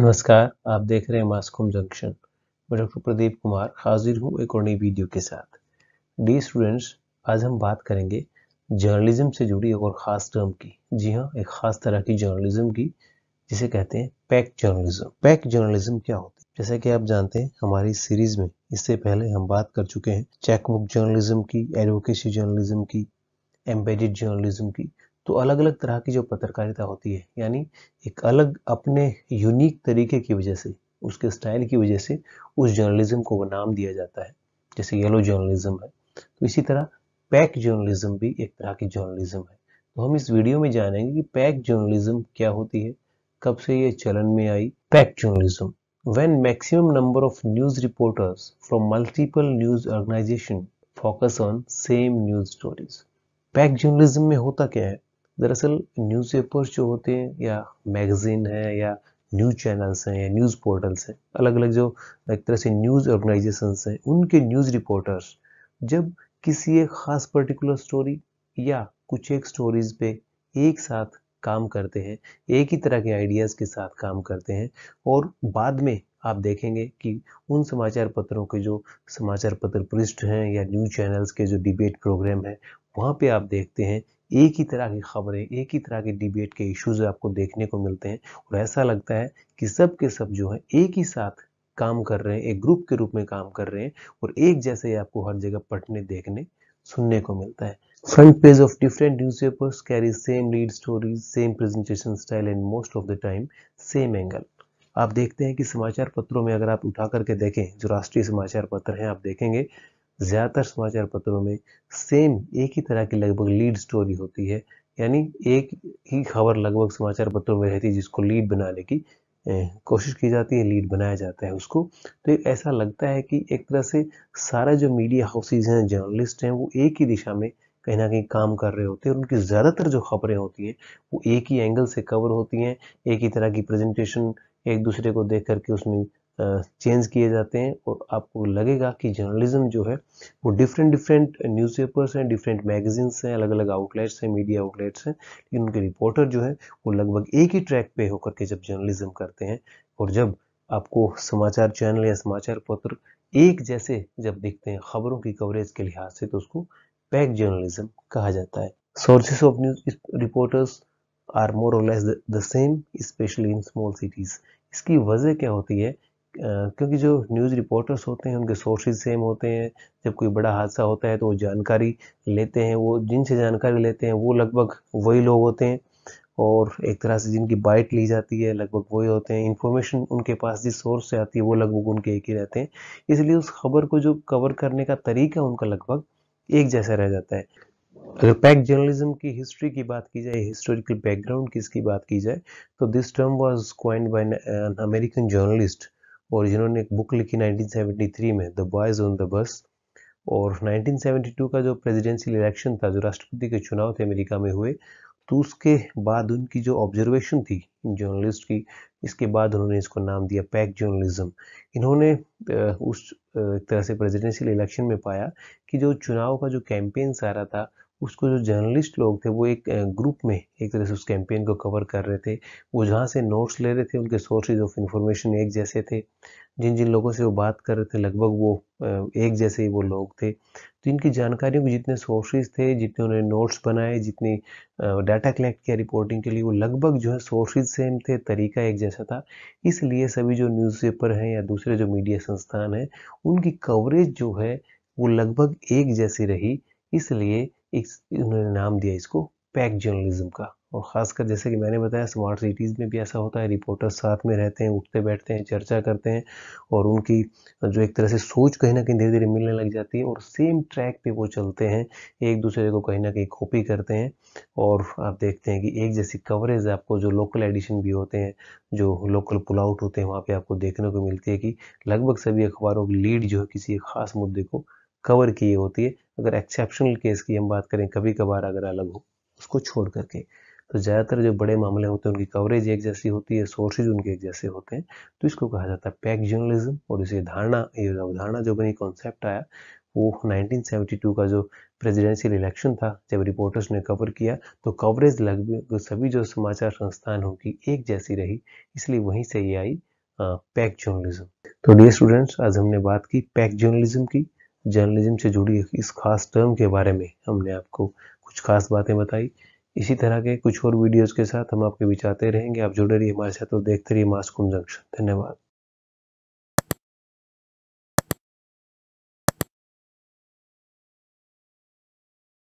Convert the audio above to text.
नमस्कार आप देख रहे हैं मास्कोम जंक्शन मैं डॉक्टर प्रदीप कुमार हाजिर हूँ एक और नई वीडियो के साथ डी स्टूडेंट्स आज हम बात करेंगे जर्नलिज्म से जुड़ी एक और ख़ास टर्म की जी हाँ एक ख़ास तरह की जर्नलिज्म की जिसे कहते हैं पैक जर्नलिज्म पैक जर्नलिज्म क्या होती है जैसा कि आप जानते हैं हमारी सीरीज में इससे पहले हम बात कर चुके हैं चेकबुक जर्नलिज्म की एडवोकेसी जर्नलिज्म की एम्बेडेड जर्नलिज्म की तो अलग अलग तरह की जो पत्रकारिता होती है यानी एक अलग अपने यूनिक तरीके की वजह से उसके स्टाइल की वजह से उस जर्नलिज्म को वो नाम दिया जाता है जैसे येलो जर्नलिज्म है तो इसी तरह पैक जर्नलिज्म भी एक तरह की जर्नलिज्म है तो हम इस वीडियो में जानेंगे कि पैक जर्नलिज्म क्या होती है कब से ये चलन में आई pack journalism when maximum number of news reporters from multiple news organization focus on same news stories pack journalism में होता क्या है दरअसल न्यूज़पेपर्स जो होते हैं या मैगज़ीन है या न्यूज़ चैनल्स हैं या न्यूज़ पोर्टल्स हैं अलग अलग जो एक तरह से न्यूज़ ऑर्गेनाइजेशंस हैं उनके न्यूज़ रिपोर्टर्स जब किसी एक ख़ास पर्टिकुलर स्टोरी या कुछ एक स्टोरीज़ पे एक साथ काम करते हैं एक ही तरह के आइडियाज़ के साथ काम करते हैं और बाद में आप देखेंगे कि उन समाचार पत्रों के जो समाचार पत्र पृष्ठ हैं या न्यूज़ चैनल्स के जो डिबेट प्रोग्राम हैं वहाँ पे आप देखते हैं एक ही तरह की खबरें एक ही तरह के डिबेट के इश्यूज आपको देखने को मिलते हैं और ऐसा लगता है कि सब के सब जो है एक ही साथ काम कर रहे हैं एक ग्रुप के रूप में काम कर रहे हैं और एक जैसे ही आपको हर जगह पढ़ने देखने सुनने को मिलता है front page of different newspapers carry same lead stories same presentation style and most of the time same angle आप देखते हैं कि समाचार पत्रों में अगर आप उठा करके देखें जो राष्ट्रीय समाचार पत्र हैं आप देखेंगे ज़्यादातर समाचार पत्रों में सेम एक ही तरह की लगभग लीड स्टोरी होती है यानी एक ही खबर लगभग समाचार पत्रों में रहती है जिसको लीड बनाने की कोशिश की जाती है लीड बनाया जाता है उसको तो ऐसा लगता है कि एक तरह से सारा जो मीडिया हाउसेज हैं जर्नलिस्ट हैं वो एक ही दिशा में कहीं ना कहीं काम कर रहे होते हैं और उनकी ज़्यादातर जो खबरें होती हैं वो एक ही एंगल से कवर होती हैं एक ही तरह की प्रेजेंटेशन एक दूसरे को देख करके उसमें चेंज किए जाते हैं और आपको लगेगा कि जर्नलिज्म जो है वो डिफरेंट डिफरेंट न्यूज़पेपर्स हैं डिफरेंट मैगजीन्स हैं अलग अलग आउटलेट्स हैं मीडिया आउटलेट्स हैं लेकिन उनके रिपोर्टर जो है वो लगभग एक ही ट्रैक पे होकर के जब जर्नलिज्म करते हैं और जब आपको समाचार चैनल या समाचार पत्र एक जैसे जब देखते हैं खबरों की कवरेज के लिहाज से तो उसको पैक जर्नलिज्म कहा जाता है sources of news reporters are more or less the same specially in small cities इसकी वजह क्या होती है क्योंकि जो न्यूज़ रिपोर्टर्स होते हैं उनके सोर्सेज सेम होते हैं जब कोई बड़ा हादसा होता है तो वो जानकारी लेते हैं वो जिनसे जानकारी लेते हैं वो लगभग वही लोग होते हैं और एक तरह से जिनकी बाइट ली जाती है लगभग वही होते हैं इन्फॉर्मेशन उनके पास जिस सोर्स से आती है वो लगभग उनके एक ही रहते हैं इसलिए उस खबर को जो कवर करने का तरीका उनका लगभग एक जैसा रह जाता है अगर पैक जर्नलिज्म की हिस्ट्री की बात की जाए हिस्टोरिकल बैकग्राउंड की इसकी बात की जाए तो this term was coined by an American journalist और जिन्होंने एक बुक लिखी 1973 में the boys on the bus और 1972 का जो प्रेसिडेंशियल इलेक्शन था जो राष्ट्रपति के चुनाव थे अमेरिका में हुए तो उसके बाद उनकी जो ऑब्जर्वेशन थी जर्नलिस्ट की इसके बाद उन्होंने इसको नाम दिया पैक जर्नलिज्म इन्होंने उस तरह से प्रेसिडेंशियल इलेक्शन में पाया कि जो चुनाव का जो कैंपेन सारा था उसको जो जर्नलिस्ट लोग थे वो एक ग्रुप में एक तरह से उस कैंपेन को कवर कर रहे थे वो जहाँ से नोट्स ले रहे थे उनके सोर्सेज ऑफ इंफॉर्मेशन एक जैसे थे जिन जिन लोगों से वो बात कर रहे थे लगभग वो एक जैसे ही वो लोग थे तो इनकी जानकारियों के जितने सोर्सेज थे जितने उन्होंने नोट्स बनाए जितनी डाटा कलेक्ट किया रिपोर्टिंग के लिए वो लगभग जो है सोर्सेज सेम थे तरीका एक जैसा था इसलिए सभी जो न्यूज़पेपर हैं या दूसरे जो मीडिया संस्थान हैं उनकी कवरेज जो है वो लगभग एक जैसी रही इसलिए इन्होंने उन्होंने नाम दिया इसको पैक जर्नलिज्म का और ख़ासकर जैसे कि मैंने बताया स्मार्ट सिटीज़ में भी ऐसा होता है रिपोर्टर्स साथ में रहते हैं उठते बैठते हैं चर्चा करते हैं और उनकी जो एक तरह से सोच कहीं ना कहीं धीरे धीरे मिलने लग जाती है और सेम ट्रैक पे वो चलते हैं एक दूसरे को कहीं ना कहीं कॉपी करते हैं और आप देखते हैं कि एक जैसी कवरेज आपको जो लोकल एडिशन भी होते हैं जो लोकल पुल आउट होते हैं वहाँ पर आपको देखने को मिलती है कि लगभग सभी अखबारों की लीड जो है किसी एक ख़ास मुद्दे को कवर किए होती है अगर एक्सेप्शनल केस की हम बात करें कभी कभार अगर अलग हो उसको छोड़ करके तो ज़्यादातर जो बड़े मामले होते हैं उनकी कवरेज एक जैसी होती है सोर्सेज उनके एक जैसे होते हैं तो इसको कहा जाता है पैक जर्नलिज्म और इसे धारणा ये अवधारणा जो बनी कॉन्सेप्ट आया वो 1972 का जो प्रेसिडेंशियल इलेक्शन था जब रिपोर्टर्स ने कवर किया तो कवरेज लगभग सभी जो समाचार संस्थान उनकी एक जैसी रही इसलिए वहीं से ये आई पैक जर्नलिज्म तो डियर स्टूडेंट्स आज हमने बात की पैक जर्नलिज्म की जर्नलिज्म से जुड़ी इस खास टर्म के बारे में हमने आपको कुछ खास बातें बताई इसी तरह के कुछ और वीडियोज़ के साथ हम आपके बीच आते रहेंगे आप जुड़े रहिए हमारे साथ और देखते रहिए मास्कुन जंक्शन धन्यवाद